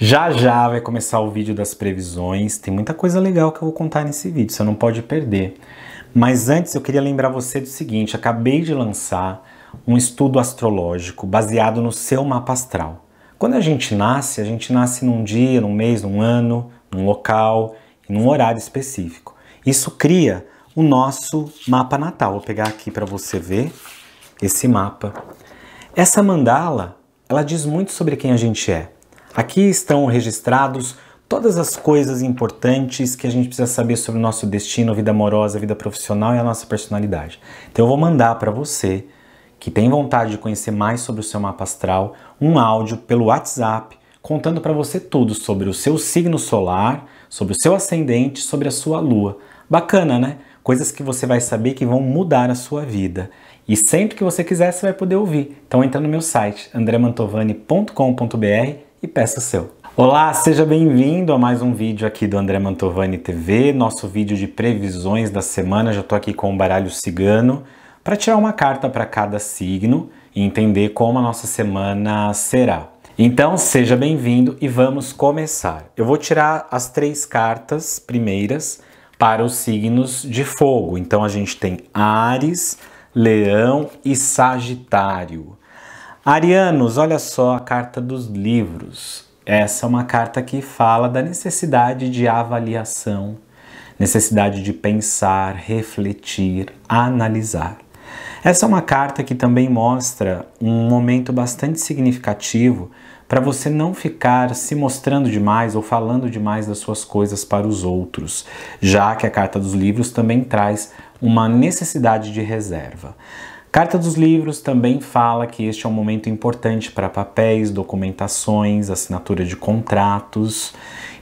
Já já vai começar o vídeo das previsões, tem muita coisa legal que eu vou contar nesse vídeo, você não pode perder. Mas antes eu queria lembrar você do seguinte, acabei de lançar um estudo astrológico baseado no seu mapa astral. Quando a gente nasce, a gente nasce num dia, num mês, num ano, num local e num horário específico. Isso cria o nosso mapa natal. Vou pegar aqui para você ver esse mapa. Essa mandala, ela diz muito sobre quem a gente é. Aqui estão registrados todas as coisas importantes que a gente precisa saber sobre o nosso destino, a vida amorosa, a vida profissional e a nossa personalidade. Então eu vou mandar para você que tem vontade de conhecer mais sobre o seu mapa astral, um áudio pelo WhatsApp contando para você tudo sobre o seu signo solar, sobre o seu ascendente, sobre a sua lua. Bacana, né? Coisas que você vai saber que vão mudar a sua vida. E sempre que você quiser, você vai poder ouvir. Então entra no meu site andremantovani.com.br e peça seu. Olá, seja bem-vindo a mais um vídeo aqui do André Mantovani TV, nosso vídeo de previsões da semana. Já estou aqui com o baralho cigano para tirar uma carta para cada signo e entender como a nossa semana será. Então, seja bem-vindo e vamos começar. Eu vou tirar as três cartas primeiras para os signos de fogo. Então, a gente tem Ares, Leão e Sagitário. Arianos, olha só a carta dos livros. Essa é uma carta que fala da necessidade de avaliação, necessidade de pensar, refletir, analisar. Essa é uma carta que também mostra um momento bastante significativo para você não ficar se mostrando demais ou falando demais das suas coisas para os outros, já que a carta dos livros também traz uma necessidade de reserva. Carta dos Livros também fala que este é um momento importante para papéis, documentações, assinatura de contratos.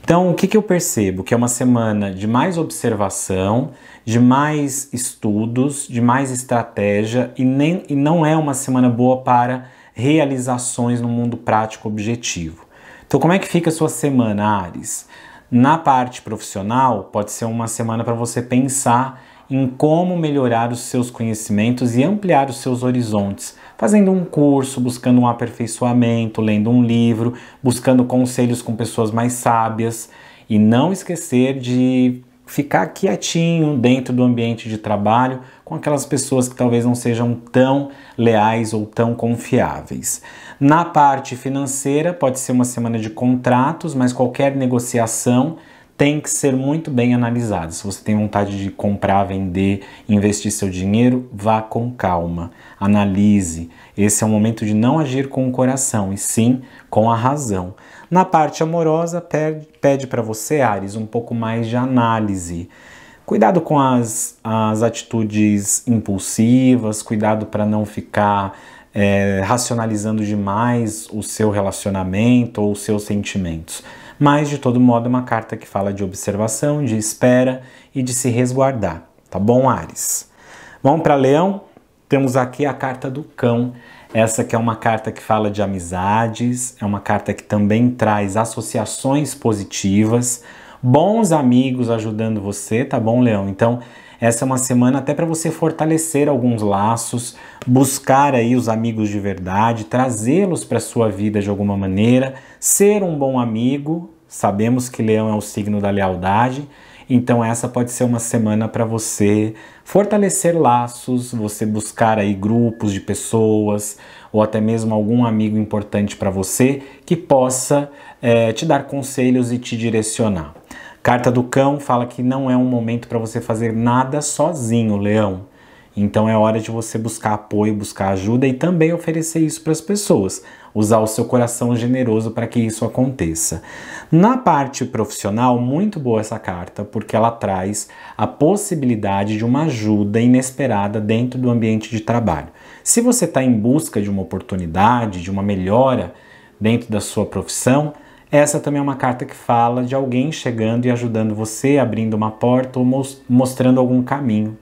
Então, o que, que eu percebo? Que é uma semana de mais observação, de mais estudos, de mais estratégia e, nem, e não é uma semana boa para realizações no mundo prático objetivo. Então, como é que fica a sua semana, Ares? Na parte profissional, pode ser uma semana para você pensar em como melhorar os seus conhecimentos e ampliar os seus horizontes, fazendo um curso, buscando um aperfeiçoamento, lendo um livro, buscando conselhos com pessoas mais sábias e não esquecer de ficar quietinho dentro do ambiente de trabalho com aquelas pessoas que talvez não sejam tão leais ou tão confiáveis. Na parte financeira, pode ser uma semana de contratos, mas qualquer negociação tem que ser muito bem analisado. Se você tem vontade de comprar, vender, investir seu dinheiro, vá com calma, analise. Esse é o momento de não agir com o coração e sim com a razão. Na parte amorosa, pede para você, Ares, um pouco mais de análise. Cuidado com as, as atitudes impulsivas, cuidado para não ficar é, racionalizando demais o seu relacionamento ou os seus sentimentos. Mas, de todo modo, é uma carta que fala de observação, de espera e de se resguardar. Tá bom, Ares? Vamos para Leão? Temos aqui a carta do cão. Essa que é uma carta que fala de amizades, é uma carta que também traz associações positivas, bons amigos ajudando você, tá bom, Leão? Então, essa é uma semana até para você fortalecer alguns laços, buscar aí os amigos de verdade, trazê-los para sua vida de alguma maneira, ser um bom amigo. Sabemos que Leão é o signo da lealdade, então essa pode ser uma semana para você fortalecer laços, você buscar aí grupos de pessoas ou até mesmo algum amigo importante para você que possa é, te dar conselhos e te direcionar. Carta do Cão fala que não é um momento para você fazer nada sozinho, Leão. Então é hora de você buscar apoio, buscar ajuda e também oferecer isso para as pessoas, usar o seu coração generoso para que isso aconteça. Na parte profissional, muito boa essa carta, porque ela traz a possibilidade de uma ajuda inesperada dentro do ambiente de trabalho. Se você está em busca de uma oportunidade, de uma melhora dentro da sua profissão, essa também é uma carta que fala de alguém chegando e ajudando você, abrindo uma porta ou mostrando algum caminho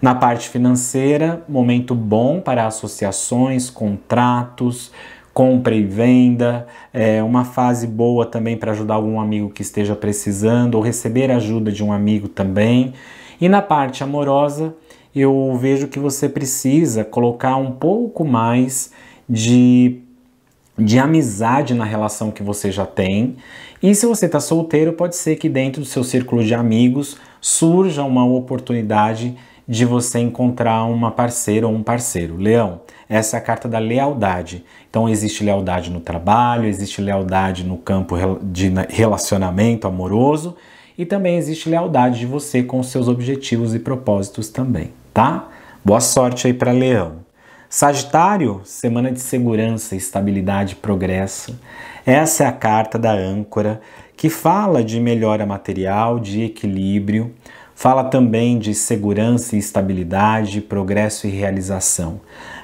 na parte financeira, momento bom para associações, contratos, compra e venda, é uma fase boa também para ajudar algum amigo que esteja precisando ou receber ajuda de um amigo também. E na parte amorosa, eu vejo que você precisa colocar um pouco mais de, de amizade na relação que você já tem. E se você está solteiro, pode ser que dentro do seu círculo de amigos surja uma oportunidade de você encontrar uma parceira ou um parceiro. Leão, essa é a carta da lealdade. Então existe lealdade no trabalho, existe lealdade no campo de relacionamento amoroso e também existe lealdade de você com seus objetivos e propósitos também, tá? Boa sorte aí para Leão. Sagitário, semana de segurança, estabilidade, progresso. Essa é a carta da âncora que fala de melhora material, de equilíbrio. Fala também de segurança e estabilidade, progresso e realização.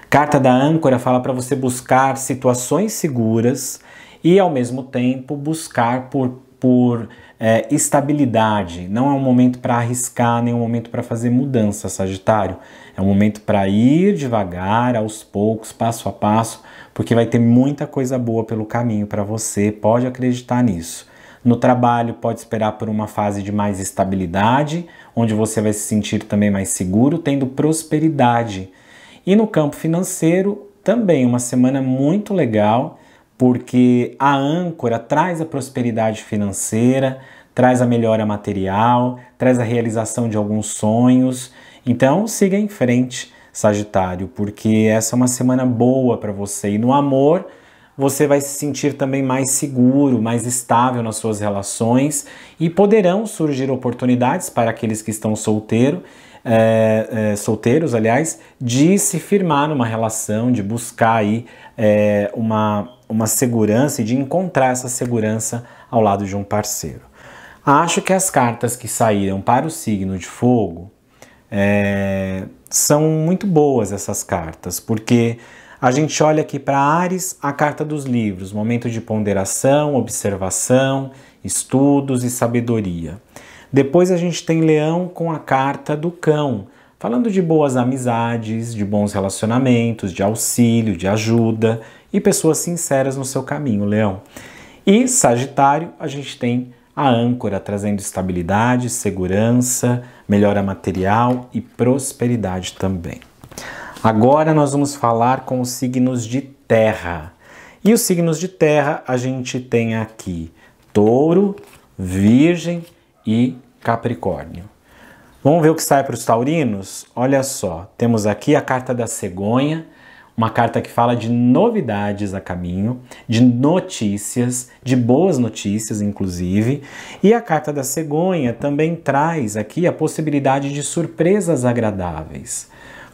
Carta da âncora fala para você buscar situações seguras e, ao mesmo tempo, buscar por, por é, estabilidade. Não é um momento para arriscar, nem um momento para fazer mudança, Sagitário. É um momento para ir devagar, aos poucos, passo a passo, porque vai ter muita coisa boa pelo caminho para você, pode acreditar nisso. No trabalho, pode esperar por uma fase de mais estabilidade onde você vai se sentir também mais seguro, tendo prosperidade. E no campo financeiro, também uma semana muito legal, porque a âncora traz a prosperidade financeira, traz a melhora material, traz a realização de alguns sonhos. Então, siga em frente, Sagitário, porque essa é uma semana boa para você. E no amor, você vai se sentir também mais seguro, mais estável nas suas relações e poderão surgir oportunidades para aqueles que estão solteiro, é, é, solteiros, aliás, de se firmar numa relação, de buscar aí é, uma, uma segurança e de encontrar essa segurança ao lado de um parceiro. Acho que as cartas que saíram para o signo de fogo é, são muito boas essas cartas, porque a gente olha aqui para Ares, a carta dos livros, momento de ponderação, observação, estudos e sabedoria. Depois a gente tem Leão com a carta do cão, falando de boas amizades, de bons relacionamentos, de auxílio, de ajuda e pessoas sinceras no seu caminho, Leão. E Sagitário, a gente tem a âncora trazendo estabilidade, segurança, melhora material e prosperidade também. Agora nós vamos falar com os signos de terra. E os signos de terra a gente tem aqui touro, virgem e capricórnio. Vamos ver o que sai para os taurinos? Olha só, temos aqui a carta da cegonha, uma carta que fala de novidades a caminho, de notícias, de boas notícias, inclusive. E a carta da cegonha também traz aqui a possibilidade de surpresas agradáveis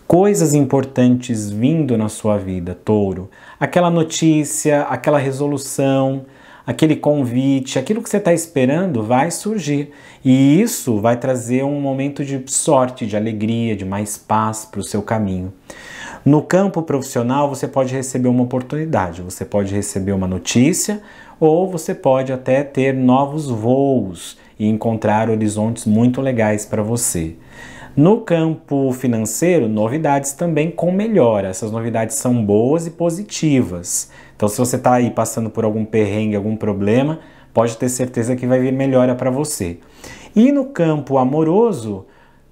coisas importantes vindo na sua vida, touro. Aquela notícia, aquela resolução, aquele convite, aquilo que você está esperando vai surgir. E isso vai trazer um momento de sorte, de alegria, de mais paz para o seu caminho. No campo profissional, você pode receber uma oportunidade, você pode receber uma notícia ou você pode até ter novos voos e encontrar horizontes muito legais para você. No campo financeiro, novidades também com melhora. Essas novidades são boas e positivas. Então, se você está aí passando por algum perrengue, algum problema, pode ter certeza que vai vir melhora para você. E no campo amoroso,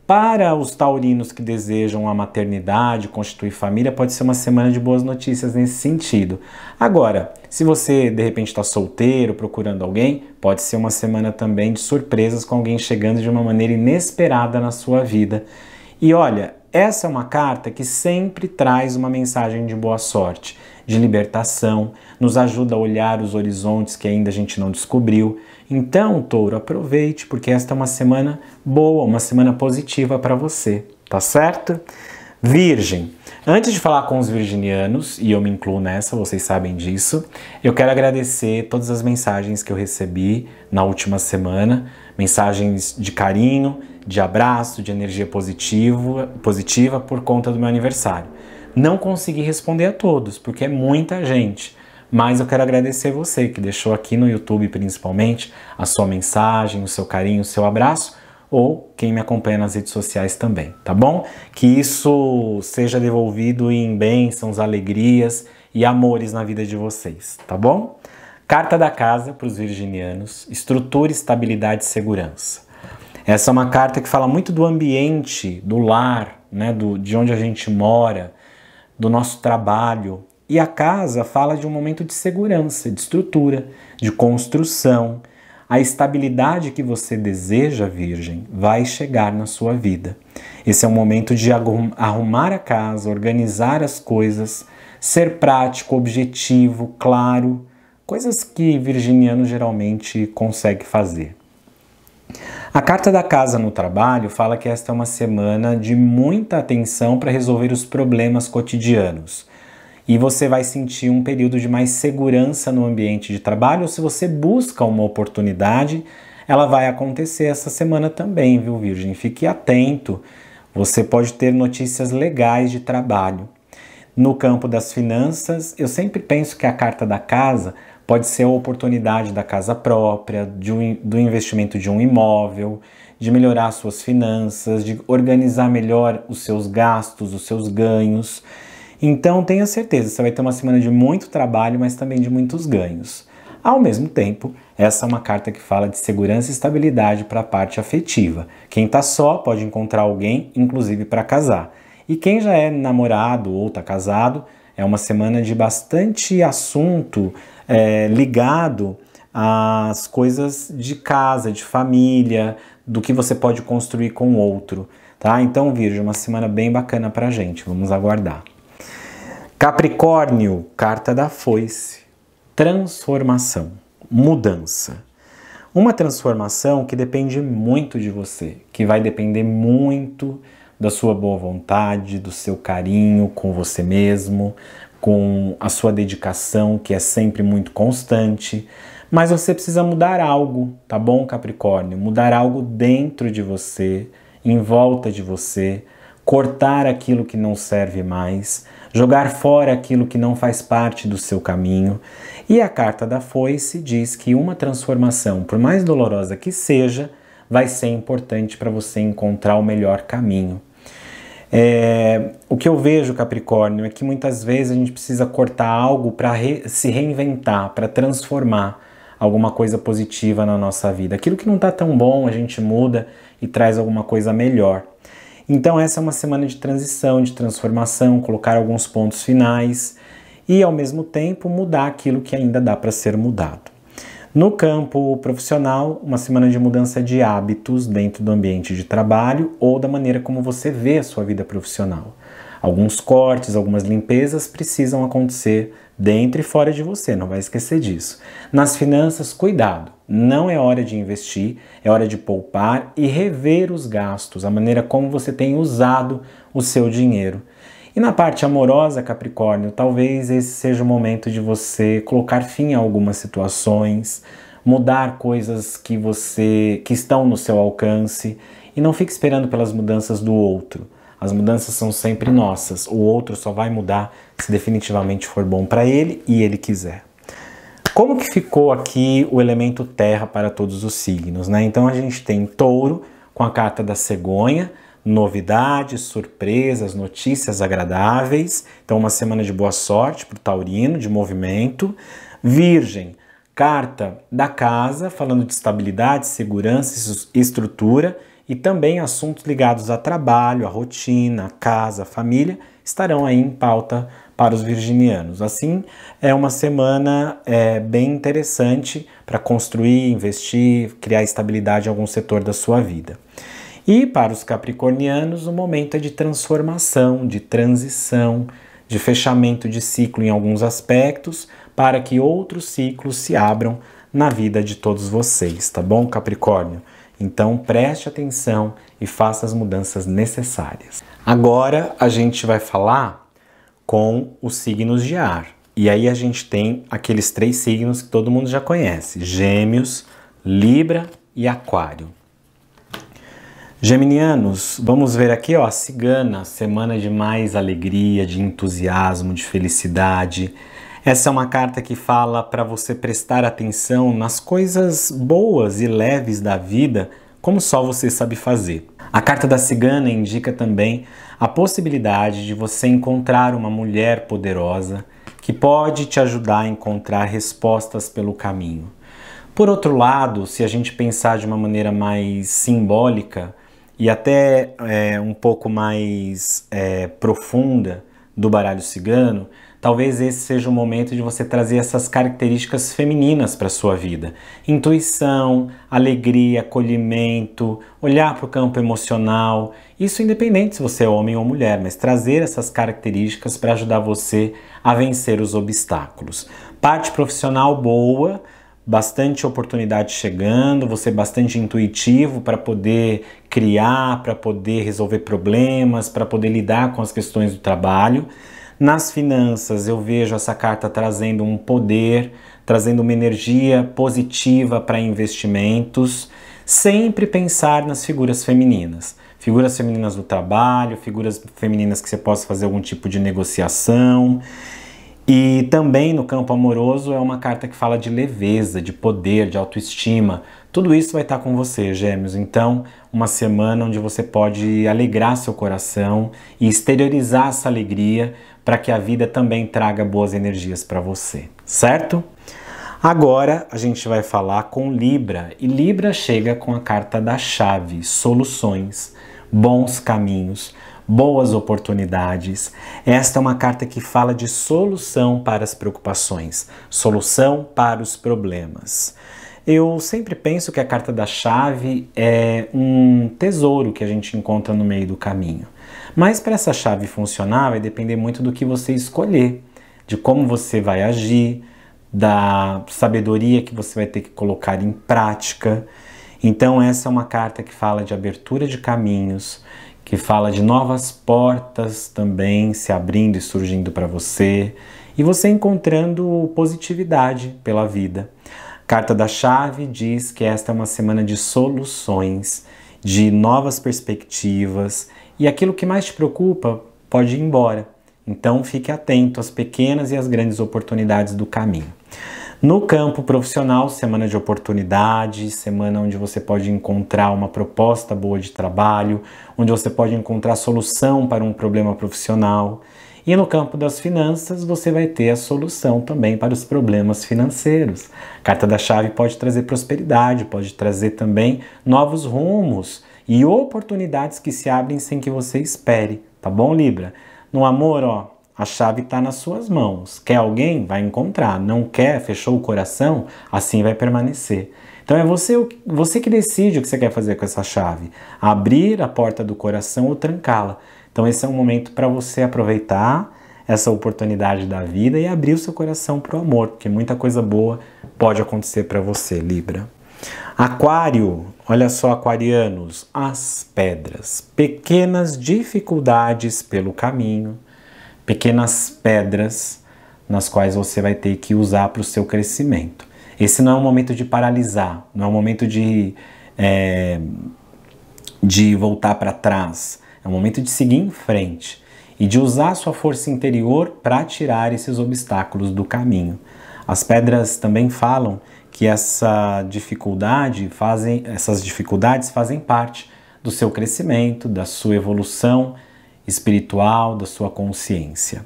para os taurinos que desejam a maternidade, constituir família, pode ser uma semana de boas notícias nesse sentido. Agora, se você de repente está solteiro, procurando alguém, pode ser uma semana também de surpresas com alguém chegando de uma maneira inesperada na sua vida. E olha, essa é uma carta que sempre traz uma mensagem de boa sorte, de libertação, nos ajuda a olhar os horizontes que ainda a gente não descobriu, então, touro, aproveite, porque esta é uma semana boa, uma semana positiva para você, tá certo? Virgem, antes de falar com os virginianos, e eu me incluo nessa, vocês sabem disso, eu quero agradecer todas as mensagens que eu recebi na última semana, mensagens de carinho, de abraço, de energia positiva, positiva por conta do meu aniversário. Não consegui responder a todos, porque é muita gente. Mas eu quero agradecer você que deixou aqui no YouTube, principalmente, a sua mensagem, o seu carinho, o seu abraço ou quem me acompanha nas redes sociais também, tá bom? Que isso seja devolvido em bênçãos, alegrias e amores na vida de vocês, tá bom? Carta da Casa para os Virginianos: Estrutura, Estabilidade e Segurança. Essa é uma carta que fala muito do ambiente, do lar, né, do, de onde a gente mora, do nosso trabalho, e a casa fala de um momento de segurança, de estrutura, de construção. A estabilidade que você deseja, Virgem, vai chegar na sua vida. Esse é o momento de arrumar a casa, organizar as coisas, ser prático, objetivo, claro, coisas que virginiano geralmente consegue fazer. A carta da casa no trabalho fala que esta é uma semana de muita atenção para resolver os problemas cotidianos e você vai sentir um período de mais segurança no ambiente de trabalho, ou se você busca uma oportunidade, ela vai acontecer essa semana também, viu, Virgem? Fique atento. Você pode ter notícias legais de trabalho. No campo das finanças, eu sempre penso que a carta da casa pode ser a oportunidade da casa própria, um, do investimento de um imóvel, de melhorar suas finanças, de organizar melhor os seus gastos, os seus ganhos. Então tenha certeza, você vai ter uma semana de muito trabalho, mas também de muitos ganhos. Ao mesmo tempo, essa é uma carta que fala de segurança e estabilidade para a parte afetiva. Quem está só pode encontrar alguém, inclusive para casar. E quem já é namorado ou está casado, é uma semana de bastante assunto é, ligado às coisas de casa, de família, do que você pode construir com o outro, tá? Então, Virgem, uma semana bem bacana para a gente. Vamos aguardar. Capricórnio, carta da foice. Transformação, mudança. Uma transformação que depende muito de você, que vai depender muito da sua boa vontade, do seu carinho com você mesmo, com a sua dedicação, que é sempre muito constante. Mas você precisa mudar algo, tá bom, Capricórnio? Mudar algo dentro de você, em volta de você, cortar aquilo que não serve mais jogar fora aquilo que não faz parte do seu caminho. E a carta da foice diz que uma transformação, por mais dolorosa que seja, vai ser importante para você encontrar o melhor caminho. É, o que eu vejo, Capricórnio, é que muitas vezes a gente precisa cortar algo para re, se reinventar, para transformar alguma coisa positiva na nossa vida. Aquilo que não está tão bom, a gente muda e traz alguma coisa melhor. Então, essa é uma semana de transição, de transformação, colocar alguns pontos finais e, ao mesmo tempo, mudar aquilo que ainda dá para ser mudado. No campo profissional, uma semana de mudança de hábitos dentro do ambiente de trabalho ou da maneira como você vê a sua vida profissional. Alguns cortes, algumas limpezas precisam acontecer dentro e fora de você, não vai esquecer disso. Nas finanças, cuidado. Não é hora de investir, é hora de poupar e rever os gastos, a maneira como você tem usado o seu dinheiro. E na parte amorosa, Capricórnio, talvez esse seja o momento de você colocar fim a algumas situações, mudar coisas que você que estão no seu alcance e não fique esperando pelas mudanças do outro. As mudanças são sempre nossas. O outro só vai mudar se definitivamente for bom para ele e ele quiser. Como que ficou aqui o elemento terra para todos os signos, né? Então a gente tem touro com a carta da cegonha, novidades, surpresas, notícias agradáveis. Então uma semana de boa sorte para o taurino, de movimento. Virgem, carta da casa, falando de estabilidade, segurança, estrutura e também assuntos ligados a trabalho, a rotina, a casa, a família estarão aí em pauta para os virginianos. Assim, é uma semana é, bem interessante para construir, investir, criar estabilidade em algum setor da sua vida. E para os capricornianos, o momento é de transformação, de transição, de fechamento de ciclo em alguns aspectos, para que outros ciclos se abram na vida de todos vocês, tá bom, Capricórnio? Então preste atenção e faça as mudanças necessárias. Agora a gente vai falar com os signos de ar. E aí a gente tem aqueles três signos que todo mundo já conhece: Gêmeos, Libra e Aquário. Geminianos, vamos ver aqui, ó, a cigana, semana de mais alegria, de entusiasmo, de felicidade. Essa é uma carta que fala para você prestar atenção nas coisas boas e leves da vida, como só você sabe fazer. A carta da cigana indica também a possibilidade de você encontrar uma mulher poderosa que pode te ajudar a encontrar respostas pelo caminho. Por outro lado, se a gente pensar de uma maneira mais simbólica e até é, um pouco mais é, profunda do baralho cigano, Talvez esse seja o momento de você trazer essas características femininas para sua vida: intuição, alegria, acolhimento, olhar para o campo emocional. Isso independente se você é homem ou mulher, mas trazer essas características para ajudar você a vencer os obstáculos. Parte profissional boa, bastante oportunidade chegando, você bastante intuitivo para poder criar, para poder resolver problemas, para poder lidar com as questões do trabalho. Nas finanças, eu vejo essa carta trazendo um poder, trazendo uma energia positiva para investimentos, sempre pensar nas figuras femininas. Figuras femininas do trabalho, figuras femininas que você possa fazer algum tipo de negociação. E também no campo amoroso é uma carta que fala de leveza, de poder, de autoestima. Tudo isso vai estar tá com você, Gêmeos. Então, uma semana onde você pode alegrar seu coração e exteriorizar essa alegria para que a vida também traga boas energias para você, certo? Agora a gente vai falar com Libra e Libra chega com a carta da chave, soluções, bons caminhos, boas oportunidades. Esta é uma carta que fala de solução para as preocupações, solução para os problemas. Eu sempre penso que a carta da chave é um tesouro que a gente encontra no meio do caminho. Mas para essa chave funcionar, vai depender muito do que você escolher, de como você vai agir, da sabedoria que você vai ter que colocar em prática. Então, essa é uma carta que fala de abertura de caminhos, que fala de novas portas também se abrindo e surgindo para você, e você encontrando positividade pela vida. Carta da Chave diz que esta é uma semana de soluções, de novas perspectivas e aquilo que mais te preocupa pode ir embora. Então fique atento às pequenas e às grandes oportunidades do caminho. No campo profissional, semana de oportunidades, semana onde você pode encontrar uma proposta boa de trabalho, onde você pode encontrar solução para um problema profissional. E no campo das finanças, você vai ter a solução também para os problemas financeiros. A carta da chave pode trazer prosperidade, pode trazer também novos rumos e oportunidades que se abrem sem que você espere, tá bom, Libra? No amor, ó, a chave está nas suas mãos. Quer alguém? Vai encontrar. Não quer? Fechou o coração? Assim vai permanecer. Então é você, você que decide o que você quer fazer com essa chave: abrir a porta do coração ou trancá-la. Então esse é um momento para você aproveitar essa oportunidade da vida e abrir o seu coração para o amor, porque muita coisa boa pode acontecer para você, Libra. Aquário, olha só, aquarianos, as pedras, pequenas dificuldades pelo caminho, pequenas pedras nas quais você vai ter que usar para o seu crescimento. Esse não é um momento de paralisar, não é um momento de, é, de voltar para trás, é o momento de seguir em frente e de usar sua força interior para tirar esses obstáculos do caminho. As pedras também falam que essa dificuldade fazem, essas dificuldades fazem parte do seu crescimento, da sua evolução espiritual, da sua consciência.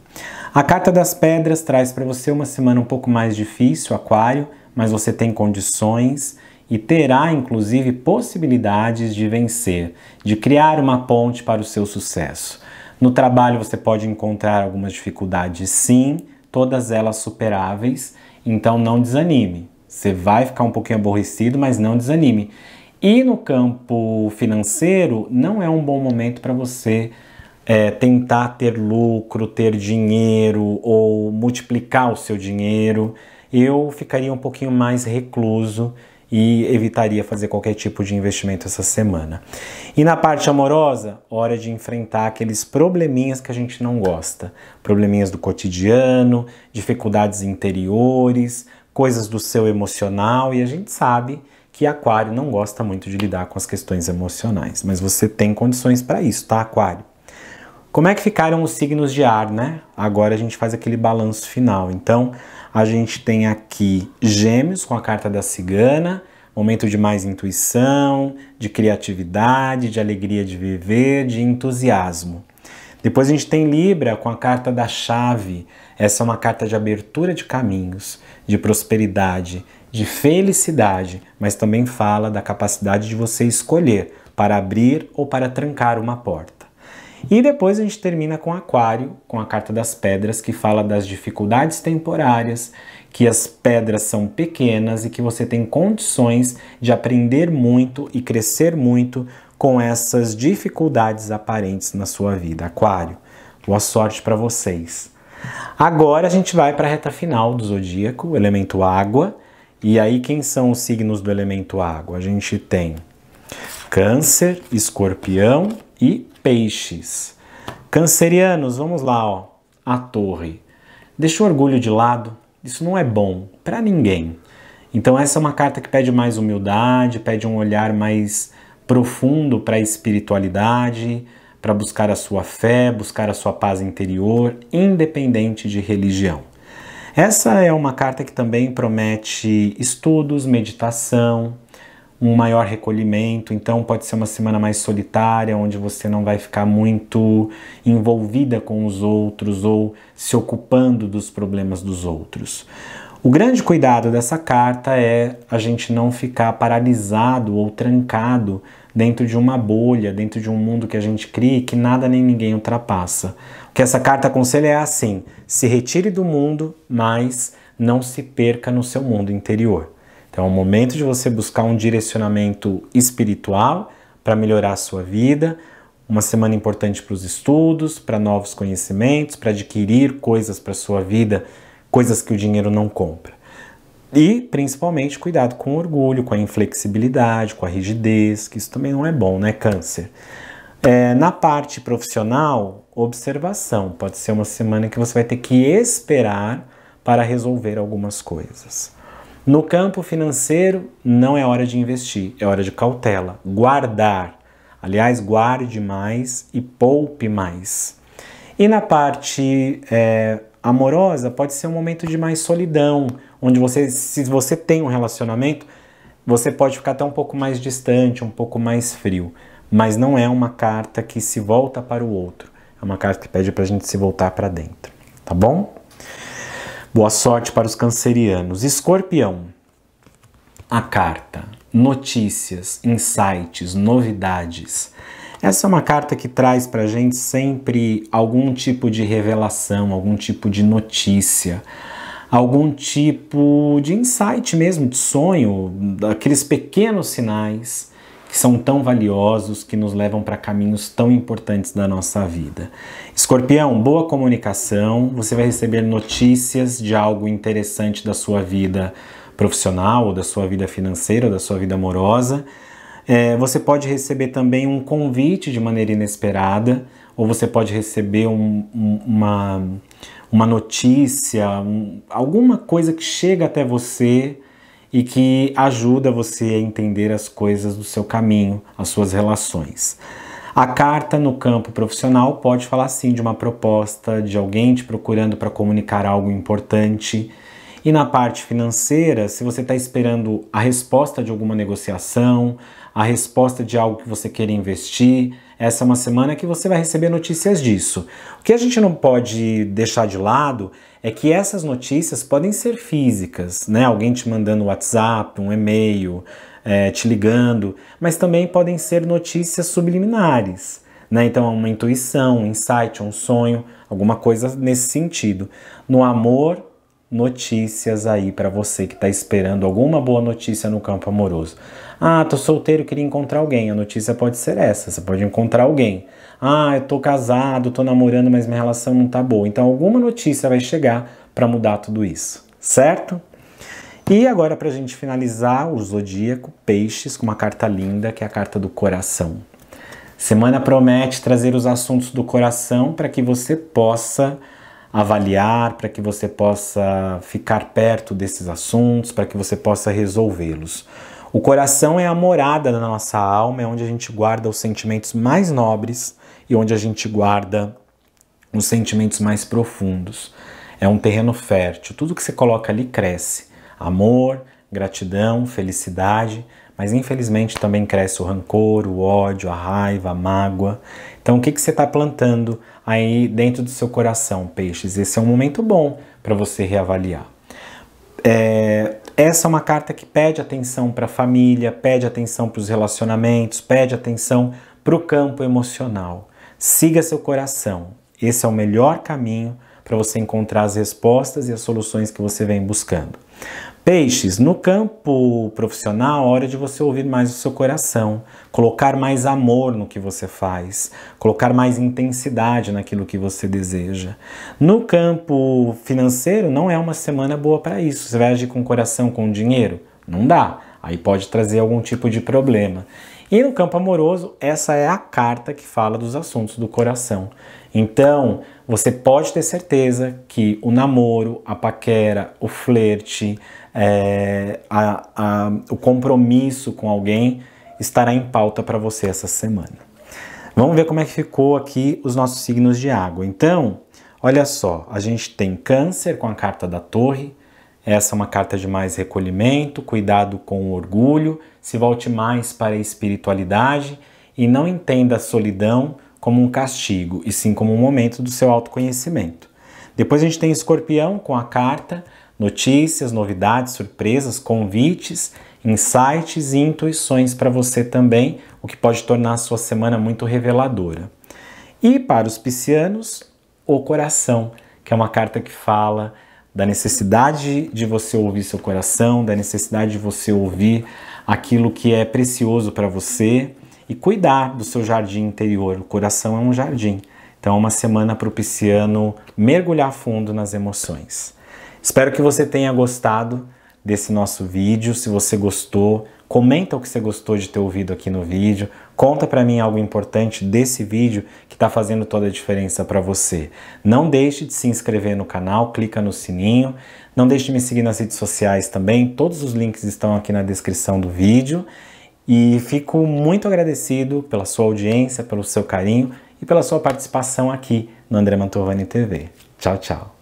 A carta das pedras traz para você uma semana um pouco mais difícil, Aquário, mas você tem condições e terá inclusive possibilidades de vencer, de criar uma ponte para o seu sucesso. No trabalho você pode encontrar algumas dificuldades, sim, todas elas superáveis, então não desanime. Você vai ficar um pouquinho aborrecido, mas não desanime. E no campo financeiro, não é um bom momento para você é, tentar ter lucro, ter dinheiro ou multiplicar o seu dinheiro. Eu ficaria um pouquinho mais recluso e evitaria fazer qualquer tipo de investimento essa semana. E na parte amorosa, hora de enfrentar aqueles probleminhas que a gente não gosta, probleminhas do cotidiano, dificuldades interiores, coisas do seu emocional e a gente sabe que Aquário não gosta muito de lidar com as questões emocionais, mas você tem condições para isso, tá, Aquário? Como é que ficaram os signos de ar, né? Agora a gente faz aquele balanço final. Então, a gente tem aqui Gêmeos com a carta da Cigana, momento de mais intuição, de criatividade, de alegria de viver, de entusiasmo. Depois a gente tem Libra com a carta da chave. Essa é uma carta de abertura de caminhos, de prosperidade, de felicidade, mas também fala da capacidade de você escolher para abrir ou para trancar uma porta. E depois a gente termina com Aquário, com a carta das pedras, que fala das dificuldades temporárias, que as pedras são pequenas e que você tem condições de aprender muito e crescer muito com essas dificuldades aparentes na sua vida. Aquário, boa sorte para vocês. Agora a gente vai para a reta final do zodíaco, o elemento água. E aí, quem são os signos do elemento água? A gente tem Câncer, Escorpião e peixes. Cancerianos, vamos lá, ó. A torre. Deixa o orgulho de lado. Isso não é bom para ninguém. Então essa é uma carta que pede mais humildade, pede um olhar mais profundo para a espiritualidade, para buscar a sua fé, buscar a sua paz interior, independente de religião. Essa é uma carta que também promete estudos, meditação, um maior recolhimento, então pode ser uma semana mais solitária, onde você não vai ficar muito envolvida com os outros ou se ocupando dos problemas dos outros. O grande cuidado dessa carta é a gente não ficar paralisado ou trancado dentro de uma bolha, dentro de um mundo que a gente cria e que nada nem ninguém ultrapassa. O que essa carta aconselha é assim: se retire do mundo, mas não se perca no seu mundo interior. Então é o momento de você buscar um direcionamento espiritual para melhorar a sua vida, uma semana importante para os estudos, para novos conhecimentos, para adquirir coisas para sua vida, coisas que o dinheiro não compra. E principalmente cuidado com o orgulho, com a inflexibilidade, com a rigidez, que isso também não é bom, né, câncer? É, na parte profissional, observação. Pode ser uma semana que você vai ter que esperar para resolver algumas coisas. No campo financeiro, não é hora de investir, é hora de cautela, guardar. Aliás, guarde mais e poupe mais. E na parte é, amorosa, pode ser um momento de mais solidão, onde você, se você tem um relacionamento, você pode ficar até um pouco mais distante, um pouco mais frio. Mas não é uma carta que se volta para o outro. É uma carta que pede para a gente se voltar para dentro. Tá bom? Boa sorte para os cancerianos. Escorpião. A carta, notícias, insights, novidades. Essa é uma carta que traz para a gente sempre algum tipo de revelação, algum tipo de notícia, algum tipo de insight mesmo, de sonho, aqueles pequenos sinais que são tão valiosos, que nos levam para caminhos tão importantes da nossa vida. Escorpião, boa comunicação, você vai receber notícias de algo interessante da sua vida profissional, ou da sua vida financeira, ou da sua vida amorosa. É, você pode receber também um convite de maneira inesperada, ou você pode receber um, um, uma, uma notícia, um, alguma coisa que chega até você e que ajuda você a entender as coisas do seu caminho, as suas relações. A carta no campo profissional pode falar sim de uma proposta, de alguém te procurando para comunicar algo importante. E na parte financeira, se você está esperando a resposta de alguma negociação, a resposta de algo que você queira investir, essa é uma semana que você vai receber notícias disso. O que a gente não pode deixar de lado é que essas notícias podem ser físicas, né? Alguém te mandando um WhatsApp, um e-mail, é, te ligando, mas também podem ser notícias subliminares. Né? Então, uma intuição, um insight, um sonho, alguma coisa nesse sentido. No amor, notícias aí para você que está esperando alguma boa notícia no campo amoroso. Ah, tô solteiro, queria encontrar alguém. A notícia pode ser essa, você pode encontrar alguém. Ah, eu tô casado, tô namorando, mas minha relação não tá boa. Então alguma notícia vai chegar para mudar tudo isso, certo? E agora para a gente finalizar o zodíaco Peixes com uma carta linda que é a carta do coração. Semana promete trazer os assuntos do coração para que você possa avaliar, para que você possa ficar perto desses assuntos, para que você possa resolvê-los. O coração é a morada da nossa alma, é onde a gente guarda os sentimentos mais nobres e onde a gente guarda os sentimentos mais profundos. É um terreno fértil, tudo que você coloca ali cresce. Amor, gratidão, felicidade, mas infelizmente também cresce o rancor, o ódio, a raiva, a mágoa. Então, o que, que você está plantando aí dentro do seu coração, peixes? Esse é um momento bom para você reavaliar. É, essa é uma carta que pede atenção para a família, pede atenção para os relacionamentos, pede atenção para o campo emocional. Siga seu coração. Esse é o melhor caminho para você encontrar as respostas e as soluções que você vem buscando. Peixes, no campo profissional, hora de você ouvir mais o seu coração, colocar mais amor no que você faz, colocar mais intensidade naquilo que você deseja. No campo financeiro, não é uma semana boa para isso. Você vai agir com o coração, com o dinheiro? Não dá. Aí pode trazer algum tipo de problema. E no campo amoroso, essa é a carta que fala dos assuntos do coração. Então, você pode ter certeza que o namoro, a paquera, o flerte, é, a, a, o compromisso com alguém estará em pauta para você essa semana. Vamos ver como é que ficou aqui os nossos signos de água. Então, olha só, a gente tem câncer com a carta da torre. Essa é uma carta de mais recolhimento, cuidado com o orgulho, se volte mais para a espiritualidade e não entenda a solidão como um castigo, e sim como um momento do seu autoconhecimento. Depois a gente tem escorpião com a carta Notícias, novidades, surpresas, convites, insights e intuições para você também, o que pode tornar a sua semana muito reveladora. E para os piscianos, o coração, que é uma carta que fala da necessidade de você ouvir seu coração, da necessidade de você ouvir aquilo que é precioso para você e cuidar do seu jardim interior. O coração é um jardim. Então, é uma semana para o pisciano mergulhar fundo nas emoções. Espero que você tenha gostado desse nosso vídeo. Se você gostou, comenta o que você gostou de ter ouvido aqui no vídeo. Conta para mim algo importante desse vídeo que está fazendo toda a diferença para você. Não deixe de se inscrever no canal, clica no sininho. Não deixe de me seguir nas redes sociais também. Todos os links estão aqui na descrição do vídeo. E fico muito agradecido pela sua audiência, pelo seu carinho e pela sua participação aqui no André Mantovani TV. Tchau, tchau.